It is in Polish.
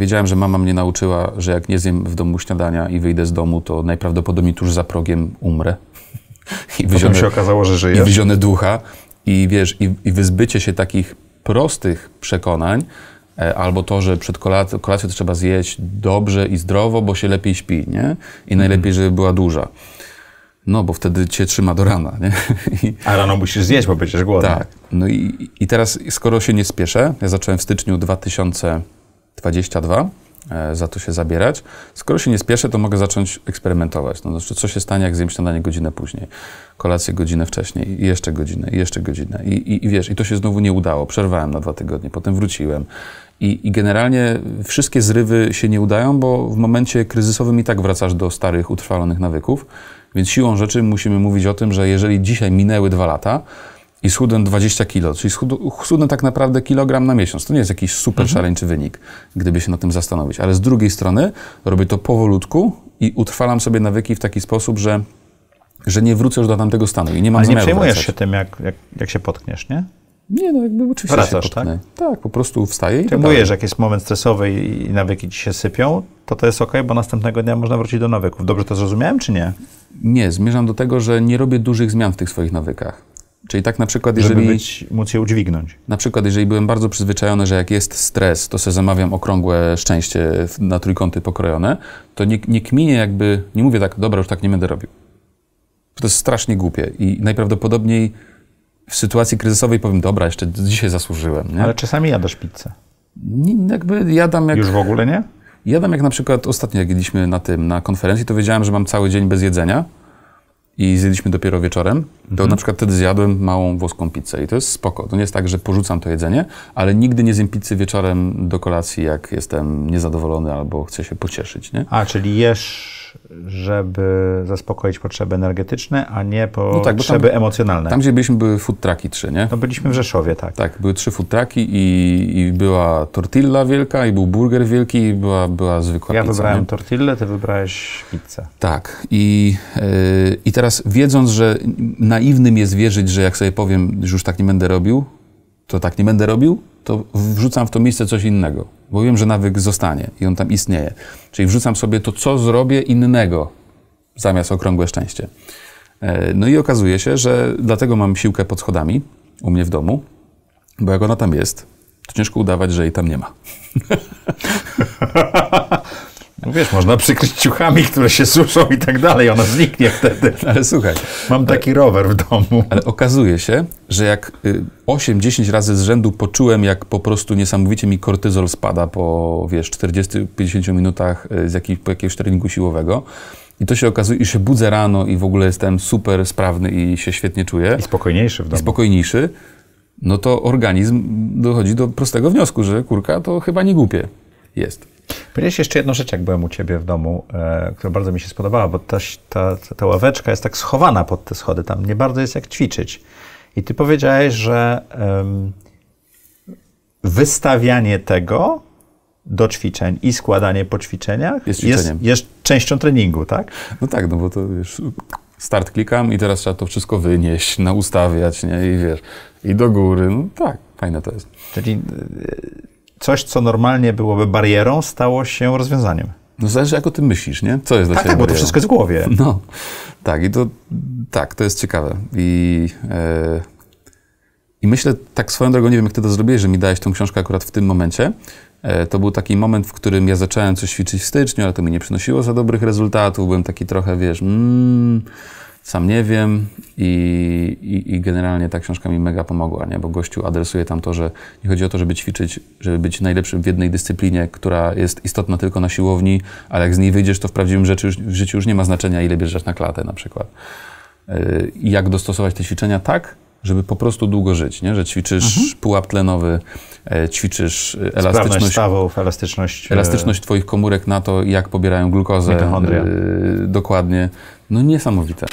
Wiedziałem, że mama mnie nauczyła, że jak nie zjem w domu śniadania i wyjdę z domu, to najprawdopodobniej tuż za progiem umrę. I wyzione, się okazało, że żyję. I wyzione ducha. I wiesz, i, i wyzbycie się takich prostych przekonań, e, albo to, że przed kolację kolacją to trzeba zjeść dobrze i zdrowo, bo się lepiej śpi, nie? I mhm. najlepiej, żeby była duża. No, bo wtedy cię trzyma do rana, nie? I, A rano musisz zjeść, bo będziesz głodny. Tak. No i, i teraz, skoro się nie spieszę, ja zacząłem w styczniu 2000 22. E, za to się zabierać. Skoro się nie spieszę, to mogę zacząć eksperymentować. No, znaczy, co się stanie, jak zjem śniadanie godzinę później, kolację godzinę wcześniej, i jeszcze godzinę, i jeszcze godzinę. I, i, I wiesz, i to się znowu nie udało. Przerwałem na dwa tygodnie, potem wróciłem. I, I, generalnie wszystkie zrywy się nie udają, bo w momencie kryzysowym i tak wracasz do starych, utrwalonych nawyków. Więc siłą rzeczy musimy mówić o tym, że jeżeli dzisiaj minęły dwa lata, i schudłem 20 kilo, czyli schudłem tak naprawdę kilogram na miesiąc. To nie jest jakiś super mhm. szaleńczy wynik, gdyby się nad tym zastanowić. Ale z drugiej strony robię to powolutku i utrwalam sobie nawyki w taki sposób, że, że nie wrócę już do tamtego stanu i nie mam Ale nie przejmujesz wracać. się tym, jak, jak, jak się potkniesz, nie? Nie, no jakby oczywiście Wracasz, się potknę. tak? Tak, po prostu wstaję i tak że jak jest moment stresowy i nawyki ci się sypią, to to jest ok, bo następnego dnia można wrócić do nawyków. Dobrze to zrozumiałem, czy nie? Nie, zmierzam do tego, że nie robię dużych zmian w tych swoich nawykach. Czyli tak na przykład, jeżeli... Żeby być, móc je udźwignąć. Na przykład, jeżeli byłem bardzo przyzwyczajony, że jak jest stres, to sobie zamawiam okrągłe szczęście na trójkąty pokrojone, to nie, nie kminie jakby, nie mówię tak, dobra, już tak nie będę robił. To jest strasznie głupie i najprawdopodobniej w sytuacji kryzysowej powiem, dobra, jeszcze dzisiaj zasłużyłem. Nie? Ale czasami jadasz pizzę. Nie, jakby jadam jak... Już w ogóle nie? Jadam jak na przykład ostatnio, jak jedliśmy na tym, na konferencji, to wiedziałem, że mam cały dzień bez jedzenia i zjedliśmy dopiero wieczorem, to mm. na przykład wtedy zjadłem małą włoską pizzę i to jest spoko. To nie jest tak, że porzucam to jedzenie, ale nigdy nie zjem pizzy wieczorem do kolacji, jak jestem niezadowolony albo chcę się pocieszyć, nie? A, czyli jesz żeby zaspokoić potrzeby energetyczne, a nie potrzeby no tak, emocjonalne. Tam, gdzie byliśmy, były food trucki trzy, nie? No byliśmy w Rzeszowie, tak. Tak, były trzy food trucki i, i była tortilla wielka, i był burger wielki, i była, była zwykła Ja pizza, wybrałem nie? tortillę, ty wybrałeś pizzę. Tak. I, yy, I teraz wiedząc, że naiwnym jest wierzyć, że jak sobie powiem, że już tak nie będę robił, to tak nie będę robił, to wrzucam w to miejsce coś innego, bo wiem, że nawyk zostanie i on tam istnieje. Czyli wrzucam sobie to, co zrobię innego zamiast okrągłe szczęście. E, no i okazuje się, że dlatego mam siłkę pod schodami u mnie w domu, bo jak ona tam jest, to ciężko udawać, że jej tam nie ma. wiesz, można przykryć ciuchami, które się suszą i tak dalej, ona zniknie wtedy. Ale słuchaj. Mam taki ale, rower w domu. Ale okazuje się, że jak 8-10 y, razy z rzędu poczułem, jak po prostu niesamowicie mi kortyzol spada po, wiesz, 40-50 minutach y, z jakich, po jakiegoś treningu siłowego, i to się okazuje, i się budzę rano i w ogóle jestem super sprawny i się świetnie czuję. I spokojniejszy w domu. I spokojniejszy. No to organizm dochodzi do prostego wniosku, że kurka to chyba nie głupie jest. Powiedziałeś jeszcze jedną rzecz, jak byłem u ciebie w domu, e, która bardzo mi się spodobała, bo ta, ta, ta ławeczka jest tak schowana pod te schody, tam nie bardzo jest jak ćwiczyć. I ty powiedziałeś, że um, wystawianie tego do ćwiczeń i składanie po ćwiczeniach jest, jest, jest, częścią treningu, tak? No tak, no bo to wiesz, start klikam i teraz trzeba to wszystko wynieść, naustawiać, nie? I wiesz, i do góry, no tak, fajne to jest. Czyli e, coś, co normalnie byłoby barierą, stało się rozwiązaniem. No zależy, jak o tym myślisz, nie? Co jest dla tak, ciebie Tak, barierą? bo to wszystko jest w głowie. No, tak i to, tak, to jest ciekawe. I, e, i myślę, tak swoją drogą, nie wiem, jak ty to zrobiłeś, że mi dałeś tą książkę akurat w tym momencie. E, to był taki moment, w którym ja zacząłem coś ćwiczyć w styczniu, ale to mi nie przynosiło za dobrych rezultatów. Byłem taki trochę, wiesz, mm, sam nie wiem i, i, i, generalnie ta książka mi mega pomogła, nie? bo gościu adresuje tam to, że nie chodzi o to, żeby ćwiczyć, żeby być najlepszym w jednej dyscyplinie, która jest istotna tylko na siłowni, ale jak z niej wyjdziesz, to w prawdziwym rzeczy, już, w życiu już nie ma znaczenia, ile bierzesz na klatę na przykład. Y, I yy, jak dostosować te ćwiczenia tak, żeby po prostu długo żyć, nie? że ćwiczysz mhm. pułap tlenowy, e, ćwiczysz e, elastyczność stawów, elastyczność... E, elastyczność twoich komórek na to, jak pobierają glukozę. Mitochondria. dokładnie. No niesamowite.